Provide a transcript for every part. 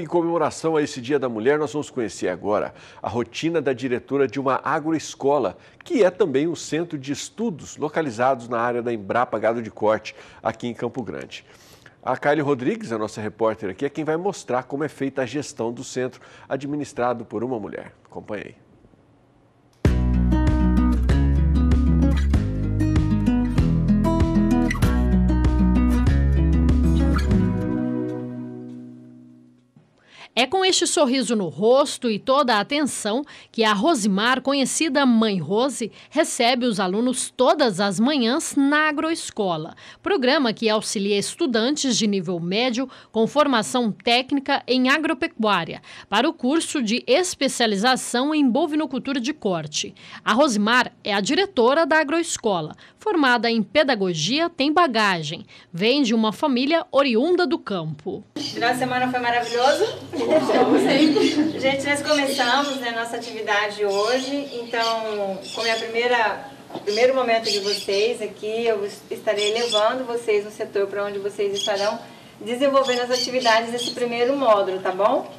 Em comemoração a esse Dia da Mulher, nós vamos conhecer agora a rotina da diretora de uma agroescola, que é também um centro de estudos localizados na área da Embrapa Gado de Corte, aqui em Campo Grande. A Kylie Rodrigues, a nossa repórter aqui, é quem vai mostrar como é feita a gestão do centro administrado por uma mulher. Acompanhe aí. É com este sorriso no rosto e toda a atenção que a Rosimar, conhecida Mãe Rose, recebe os alunos todas as manhãs na Agroescola, programa que auxilia estudantes de nível médio com formação técnica em agropecuária para o curso de especialização em bovinocultura de corte. A Rosimar é a diretora da Agroescola, formada em pedagogia, tem bagagem, vem de uma família oriunda do campo. O final de semana foi maravilhoso gente, nós começamos né, nossa atividade hoje, então, como é o primeiro momento de vocês aqui, eu estarei levando vocês no setor para onde vocês estarão desenvolvendo as atividades desse primeiro módulo, tá bom?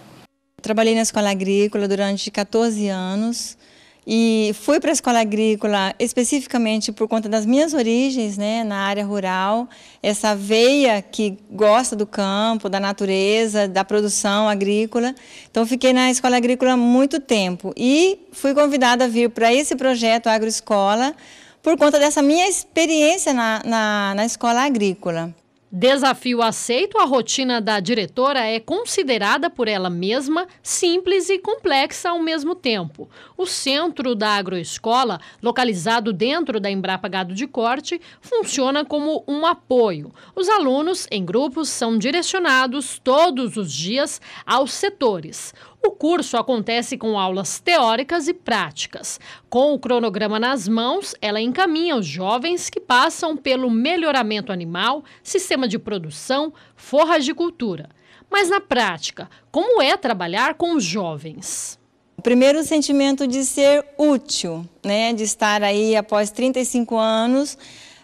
Trabalhei na escola agrícola durante 14 anos, e fui para a escola agrícola especificamente por conta das minhas origens, né, na área rural, essa veia que gosta do campo, da natureza, da produção agrícola. Então fiquei na escola agrícola muito tempo e fui convidada a vir para esse projeto Agroescola por conta dessa minha experiência na, na, na escola agrícola. Desafio aceito, a rotina da diretora é considerada por ela mesma simples e complexa ao mesmo tempo. O centro da agroescola, localizado dentro da Embrapa Gado de Corte, funciona como um apoio. Os alunos, em grupos, são direcionados todos os dias aos setores. O curso acontece com aulas teóricas e práticas. Com o cronograma nas mãos, ela encaminha os jovens que passam pelo melhoramento animal, sistema de produção, forragicultura. Mas na prática, como é trabalhar com os jovens? Primeiro, sentimento de ser útil, né? de estar aí após 35 anos,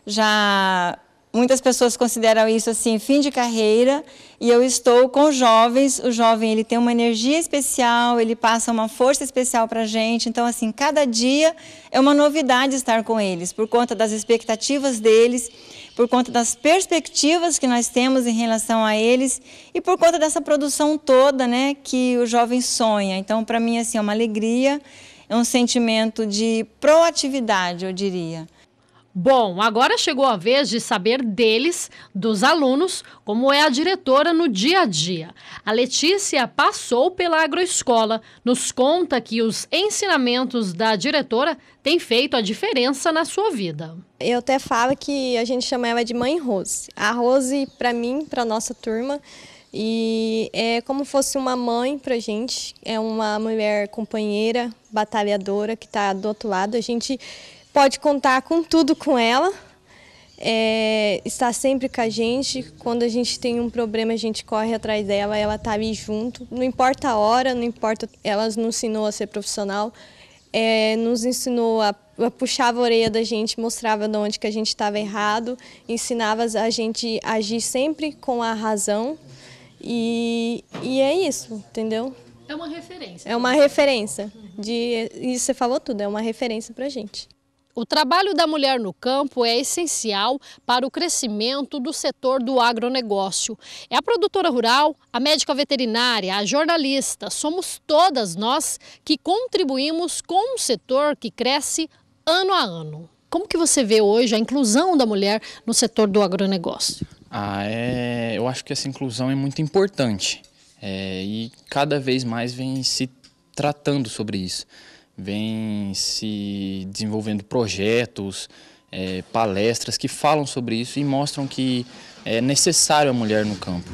já muitas pessoas consideram isso assim fim de carreira e eu estou com jovens o jovem ele tem uma energia especial ele passa uma força especial para gente então assim cada dia é uma novidade estar com eles por conta das expectativas deles por conta das perspectivas que nós temos em relação a eles e por conta dessa produção toda né que o jovem sonha então para mim assim é uma alegria é um sentimento de proatividade eu diria Bom, agora chegou a vez de saber deles, dos alunos, como é a diretora no dia a dia. A Letícia passou pela agroescola, nos conta que os ensinamentos da diretora têm feito a diferença na sua vida. Eu até falo que a gente chama ela de mãe Rose. A Rose, para mim, para nossa turma, e é como fosse uma mãe para gente, é uma mulher companheira, batalhadora que está do outro lado. A gente pode contar com tudo com ela. É, está sempre com a gente. Quando a gente tem um problema, a gente corre atrás dela, ela está ali junto. Não importa a hora, não importa. Ela nos ensinou a ser profissional, é, nos ensinou a, a, puxar a orelha da gente, mostrava de onde que a gente estava errado, ensinava a gente a agir sempre com a razão. E, e é isso, entendeu? É uma referência. É uma referência. De, e você falou tudo, é uma referência para a gente. O trabalho da mulher no campo é essencial para o crescimento do setor do agronegócio. É a produtora rural, a médica veterinária, a jornalista, somos todas nós que contribuímos com um setor que cresce ano a ano. Como que você vê hoje a inclusão da mulher no setor do agronegócio? Ah, é... eu acho que essa inclusão é muito importante é... e cada vez mais vem se tratando sobre isso vem se desenvolvendo projetos, é, palestras que falam sobre isso e mostram que é necessário a mulher no campo.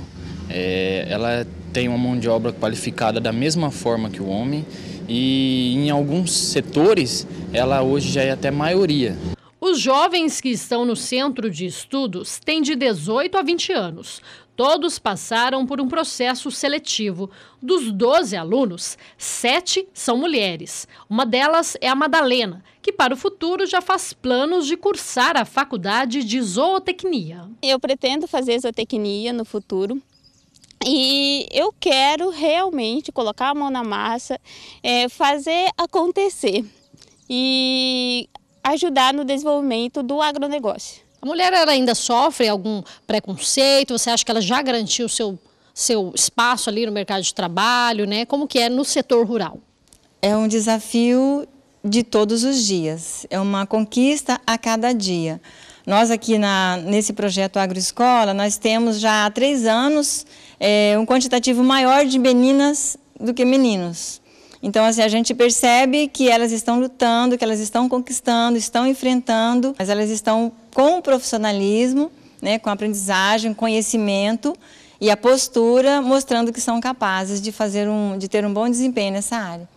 É, ela tem uma mão de obra qualificada da mesma forma que o homem e em alguns setores ela hoje já é até maioria. Os jovens que estão no centro de estudos têm de 18 a 20 anos. Todos passaram por um processo seletivo. Dos 12 alunos, sete são mulheres. Uma delas é a Madalena, que para o futuro já faz planos de cursar a faculdade de zootecnia. Eu pretendo fazer zootecnia no futuro. E eu quero realmente colocar a mão na massa, é, fazer acontecer. E ajudar no desenvolvimento do agronegócio. A mulher ainda sofre algum preconceito? Você acha que ela já garantiu o seu, seu espaço ali no mercado de trabalho? Né? Como que é no setor rural? É um desafio de todos os dias, é uma conquista a cada dia. Nós aqui na, nesse projeto Agroescola, nós temos já há três anos é, um quantitativo maior de meninas do que meninos. Então, assim, a gente percebe que elas estão lutando, que elas estão conquistando, estão enfrentando, mas elas estão com profissionalismo, né, com aprendizagem, conhecimento e a postura, mostrando que são capazes de fazer um, de ter um bom desempenho nessa área.